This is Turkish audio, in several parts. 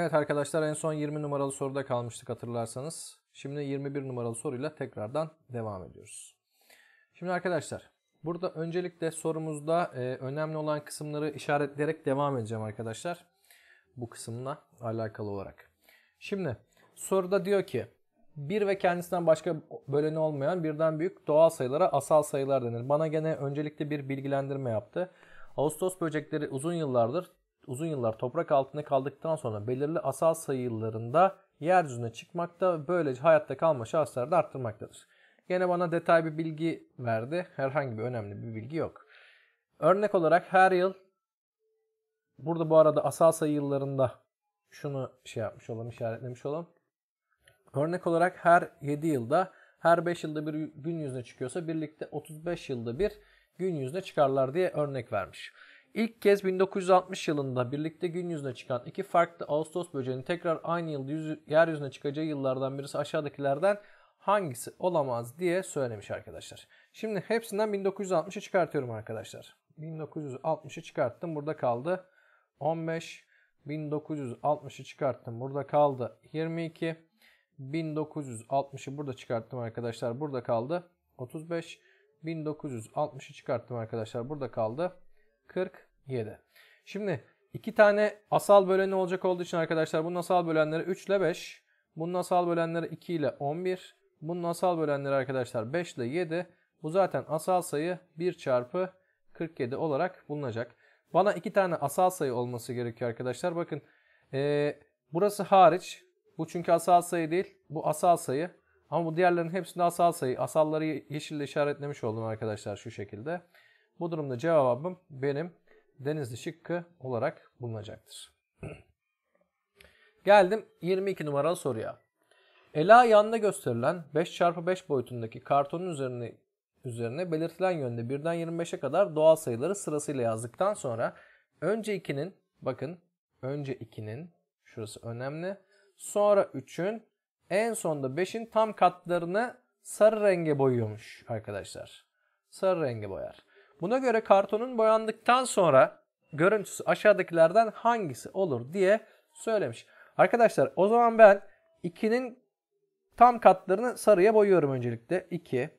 Evet arkadaşlar en son 20 numaralı soruda kalmıştık hatırlarsanız. Şimdi 21 numaralı soruyla tekrardan devam ediyoruz. Şimdi arkadaşlar burada öncelikle sorumuzda e, önemli olan kısımları işaretleyerek devam edeceğim arkadaşlar. Bu kısımla alakalı olarak. Şimdi soruda diyor ki bir ve kendisinden başka böleni olmayan birden büyük doğal sayılara asal sayılar denir. Bana gene öncelikle bir bilgilendirme yaptı. Ağustos böcekleri uzun yıllardır uzun yıllar toprak altında kaldıktan sonra belirli asal sayılarında yeryüzüne çıkmakta böylece hayatta kalma şansları da arttırmaktadır. Gene bana detay bir bilgi verdi. Herhangi bir önemli bir bilgi yok. Örnek olarak her yıl burada bu arada asal sayı şunu şey yapmış olalım, işaretlemiş olalım. Örnek olarak her 7 yılda her 5 yılda bir gün yüzüne çıkıyorsa birlikte 35 yılda bir gün yüzüne çıkarlar diye örnek vermiş. İlk kez 1960 yılında birlikte gün yüzüne çıkan iki farklı Ağustos böceğinin tekrar aynı yıl yüz, yeryüzüne çıkacağı yıllardan birisi aşağıdakilerden hangisi olamaz diye söylemiş arkadaşlar. Şimdi hepsinden 1960'ı çıkartıyorum arkadaşlar. 1960'ı çıkarttım burada kaldı 15. 1960'ı çıkarttım burada kaldı 22. 1960'ı burada çıkarttım arkadaşlar burada kaldı 35. 1960'ı çıkarttım arkadaşlar burada kaldı 40 7. Şimdi iki tane asal böleni olacak olduğu için arkadaşlar bunun asal bölenleri 3 ile 5. Bunun asal bölenleri 2 ile 11. Bunun asal bölenleri arkadaşlar 5 ile 7. Bu zaten asal sayı 1 çarpı 47 olarak bulunacak. Bana iki tane asal sayı olması gerekiyor arkadaşlar. Bakın ee, burası hariç. Bu çünkü asal sayı değil. Bu asal sayı. Ama bu diğerlerin hepsinde asal sayı. Asalları yeşille işaretlemiş oldum arkadaşlar şu şekilde. Bu durumda cevabım benim denizli şıkkı olarak bulunacaktır. Geldim 22 numaralı soruya. Ela yanında gösterilen 5x5 boyutundaki kartonun üzerine, üzerine belirtilen yönde 1'den 25'e kadar doğal sayıları sırasıyla yazdıktan sonra önce 2'nin bakın önce 2'nin şurası önemli sonra 3'ün en sonda 5'in tam katlarını sarı renge boyuyormuş arkadaşlar. Sarı renge boyar. Buna göre kartonun boyandıktan sonra görüntüsü aşağıdakilerden hangisi olur diye söylemiş. Arkadaşlar o zaman ben 2'nin tam katlarını sarıya boyuyorum öncelikle. 2,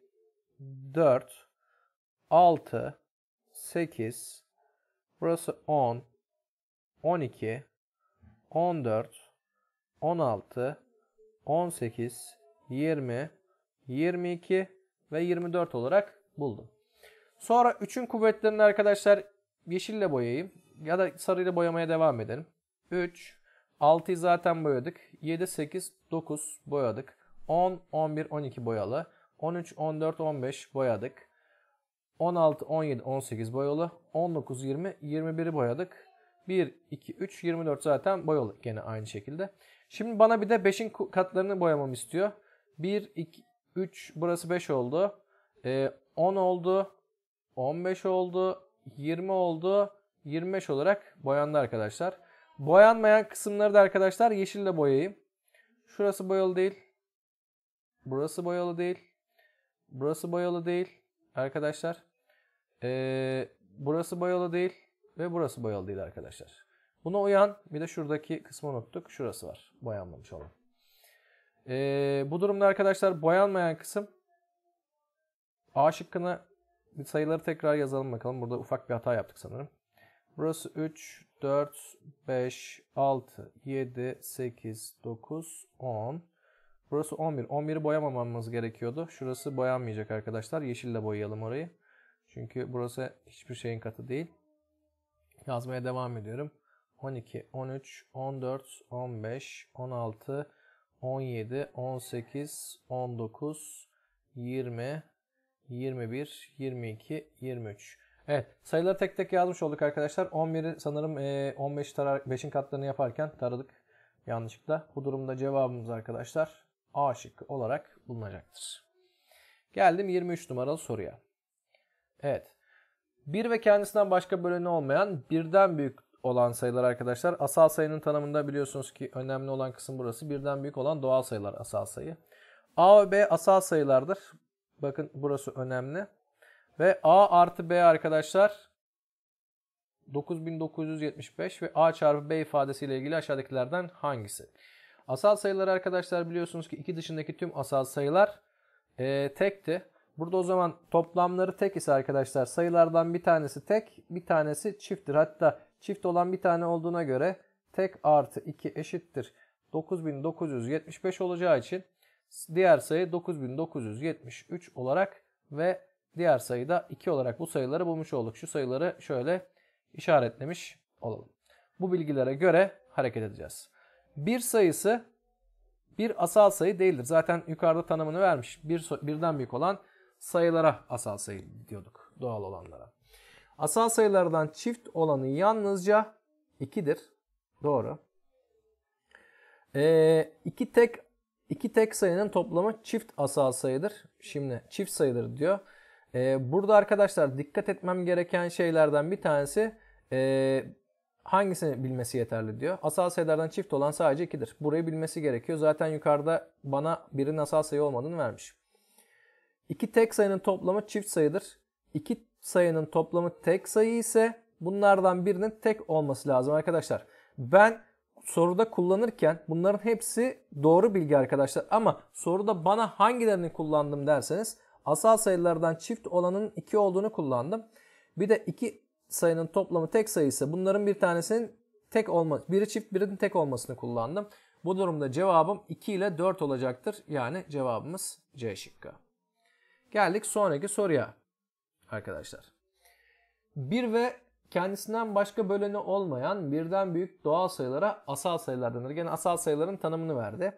4, 6, 8, burası 10, 12, 14, 16, 18, 20, 22 ve 24 olarak buldum. Sonra 3'ün kuvvetlerini arkadaşlar yeşille boyayayım. Ya da sarıyla boyamaya devam edelim. 3, 6'yı zaten boyadık. 7, 8, 9 boyadık. 10, 11, 12 boyalı. 13, 14, 15 boyadık. 16, 17, 18 boyalı. 19, 20, 21'i boyadık. 1, 2, 3, 24 zaten boyalı gene aynı şekilde. Şimdi bana bir de 5'in katlarını boyamamı istiyor. 1, 2, 3 burası 5 oldu. Ee, oldu. 15 oldu, 20 oldu, 25 olarak boyandı arkadaşlar. Boyanmayan kısımları da arkadaşlar yeşille boyayayım. Şurası boyalı değil. Burası boyalı değil. Burası boyalı değil. Arkadaşlar. Ee, burası boyalı değil. Ve burası boyalı değil arkadaşlar. Buna uyan bir de şuradaki kısmı unuttuk. Şurası var. Boyanmamış olan. Ee, bu durumda arkadaşlar boyanmayan kısım A şıkkını bir sayıları tekrar yazalım bakalım. Burada ufak bir hata yaptık sanırım. Burası 3, 4, 5, 6, 7, 8, 9, 10. Burası 11. 11'i boyamamamız gerekiyordu. Şurası boyanmayacak arkadaşlar. Yeşille boyayalım orayı. Çünkü burası hiçbir şeyin katı değil. Yazmaya devam ediyorum. 12, 13, 14, 15, 16, 17, 18, 19, 20, 21, 22, 23. Evet sayıları tek tek yazmış olduk arkadaşlar. 11'i sanırım 15 e, tarar 5'in katlarını yaparken taradık yanlışlıkla. Bu durumda cevabımız arkadaşlar A şıkkı olarak bulunacaktır. Geldim 23 numaralı soruya. Evet. Bir ve kendisinden başka bölünü olmayan birden büyük olan sayılar arkadaşlar. Asal sayının tanımında biliyorsunuz ki önemli olan kısım burası. Birden büyük olan doğal sayılar asal sayı. A ve B asal sayılardır. Bakın burası önemli. Ve A artı B arkadaşlar 9975 ve A çarpı B ifadesiyle ilgili aşağıdakilerden hangisi? Asal sayılar arkadaşlar biliyorsunuz ki iki dışındaki tüm asal sayılar e, tekti. Burada o zaman toplamları tek ise arkadaşlar sayılardan bir tanesi tek bir tanesi çifttir. Hatta çift olan bir tane olduğuna göre tek artı 2 eşittir 9975 olacağı için Diğer sayı 9973 olarak ve diğer sayı da 2 olarak bu sayıları bulmuş olduk. Şu sayıları şöyle işaretlemiş olalım. Bu bilgilere göre hareket edeceğiz. Bir sayısı bir asal sayı değildir. Zaten yukarıda tanımını vermiş. Bir, birden büyük olan sayılara asal sayı diyorduk. Doğal olanlara. Asal sayılardan çift olanı yalnızca 2'dir. Doğru. Ee, iki tek İki tek sayının toplamı çift asal sayıdır. Şimdi çift sayıdır diyor. Ee, burada arkadaşlar dikkat etmem gereken şeylerden bir tanesi e, hangisini bilmesi yeterli diyor. Asal sayılardan çift olan sadece 2'dir. Burayı bilmesi gerekiyor. Zaten yukarıda bana birinin asal sayı olmadığını vermiş. İki tek sayının toplamı çift sayıdır. İki sayının toplamı tek sayı ise bunlardan birinin tek olması lazım arkadaşlar. Ben soruda kullanırken bunların hepsi doğru bilgi arkadaşlar. Ama soruda bana hangilerini kullandım derseniz asal sayılardan çift olanın 2 olduğunu kullandım. Bir de 2 sayının toplamı tek sayısı bunların bir tanesinin tek olma biri çift birinin tek olmasını kullandım. Bu durumda cevabım 2 ile 4 olacaktır. Yani cevabımız C şıkkı. Geldik sonraki soruya arkadaşlar. 1 ve kendisinden başka böleni olmayan birden büyük doğal sayılara asal sayılar denir. Gene asal sayıların tanımını verdi.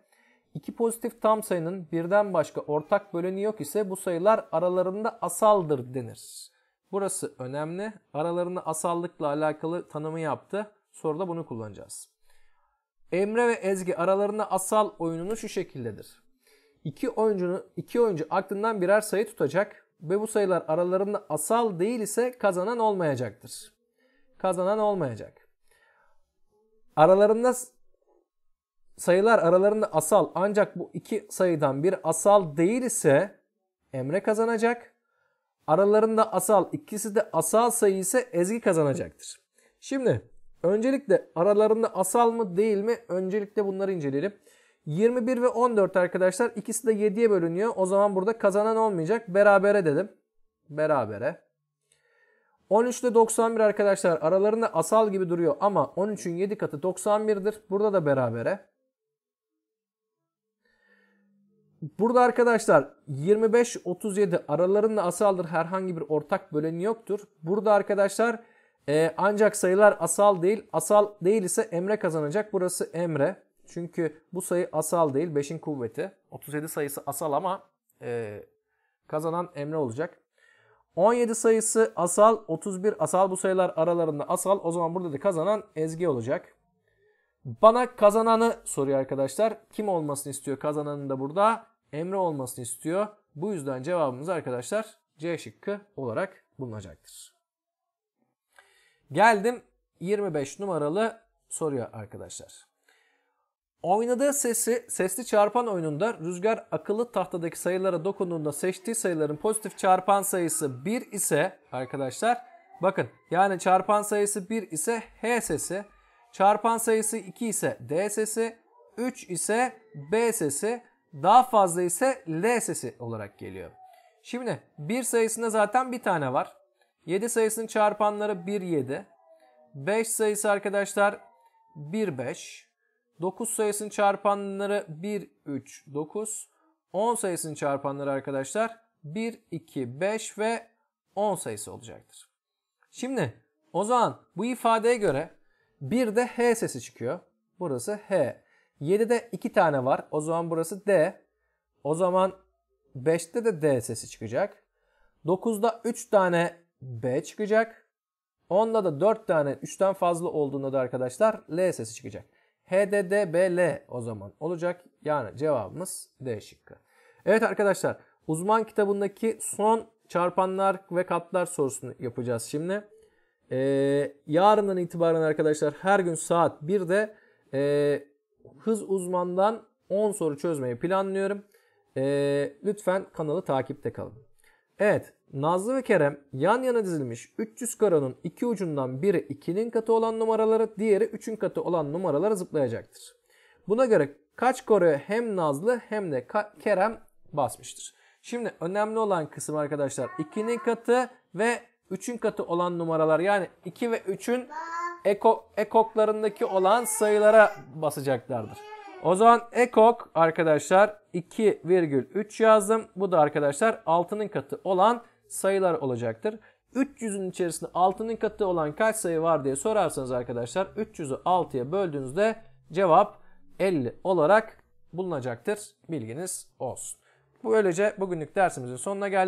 İki pozitif tam sayının birden başka ortak böleni yok ise bu sayılar aralarında asaldır denir. Burası önemli. Aralarında asallıkla alakalı tanımı yaptı. Soruda bunu kullanacağız. Emre ve Ezgi aralarında asal oyununu şu şekildedir. İki, oyuncunu, iki oyuncu aklından birer sayı tutacak ve bu sayılar aralarında asal değil ise kazanan olmayacaktır kazanan olmayacak. Aralarında sayılar aralarında asal ancak bu iki sayıdan bir asal değil ise Emre kazanacak. Aralarında asal ikisi de asal sayı ise Ezgi kazanacaktır. Şimdi öncelikle aralarında asal mı değil mi? Öncelikle bunları inceleyelim. 21 ve 14 arkadaşlar ikisi de 7'ye bölünüyor. O zaman burada kazanan olmayacak. Berabere dedim. Berabere. 13 ile 91 arkadaşlar aralarında asal gibi duruyor ama 13'ün 7 katı 91'dir. Burada da berabere. Burada arkadaşlar 25-37 aralarında asaldır herhangi bir ortak böleni yoktur. Burada arkadaşlar e, ancak sayılar asal değil. Asal değil ise Emre kazanacak. Burası Emre. Çünkü bu sayı asal değil 5'in kuvveti. 37 sayısı asal ama e, kazanan Emre olacak. 17 sayısı asal, 31 asal bu sayılar aralarında asal. O zaman burada da kazanan Ezgi olacak. Bana kazananı soruyor arkadaşlar. Kim olmasını istiyor kazananın da burada? Emre olmasını istiyor. Bu yüzden cevabımız arkadaşlar C şıkkı olarak bulunacaktır. Geldim 25 numaralı soruya arkadaşlar. Oynadığı sesi sesli çarpan oyununda rüzgar akıllı tahtadaki sayılara dokunduğunda seçtiği sayıların pozitif çarpan sayısı 1 ise arkadaşlar bakın yani çarpan sayısı 1 ise H sesi, çarpan sayısı 2 ise D sesi, 3 ise B sesi, daha fazla ise L sesi olarak geliyor. Şimdi 1 sayısında zaten bir tane var. 7 sayısının çarpanları 1 7. 5 sayısı arkadaşlar 1 5. 9 sayısının çarpanları 1, 3, 9. 10 sayısının çarpanları arkadaşlar 1, 2, 5 ve 10 sayısı olacaktır. Şimdi o zaman bu ifadeye göre bir H sesi çıkıyor. Burası H. 7'de 2 tane var. O zaman burası D. O zaman 5'te de D sesi çıkacak. 9'da 3 tane B çıkacak. 10'da da 4 tane 3'ten fazla olduğunda da arkadaşlar L sesi çıkacak. HDDBL o zaman olacak. Yani cevabımız D şıkkı. Evet arkadaşlar uzman kitabındaki son çarpanlar ve katlar sorusunu yapacağız şimdi. Ee, yarından itibaren arkadaşlar her gün saat 1'de e, hız uzmandan 10 soru çözmeyi planlıyorum. E, lütfen kanalı takipte kalın. Evet Nazlı ve Kerem yan yana dizilmiş 300 karonun iki ucundan biri 2'nin katı olan numaraları diğeri 3'ün katı olan numaraları zıplayacaktır. Buna göre kaç koroya hem Nazlı hem de Kerem basmıştır. Şimdi önemli olan kısım arkadaşlar 2'nin katı ve 3'ün katı olan numaralar yani 2 ve 3'ün eko, ekoklarındaki olan sayılara basacaklardır. O zaman ekok arkadaşlar 2,3 yazdım. Bu da arkadaşlar 6'nın katı olan sayılar olacaktır. 300'ün içerisinde 6'nın katı olan kaç sayı var diye sorarsanız arkadaşlar 300'ü 6'ya böldüğünüzde cevap 50 olarak bulunacaktır. Bilginiz olsun. Böylece bugünlük dersimizin sonuna geldik.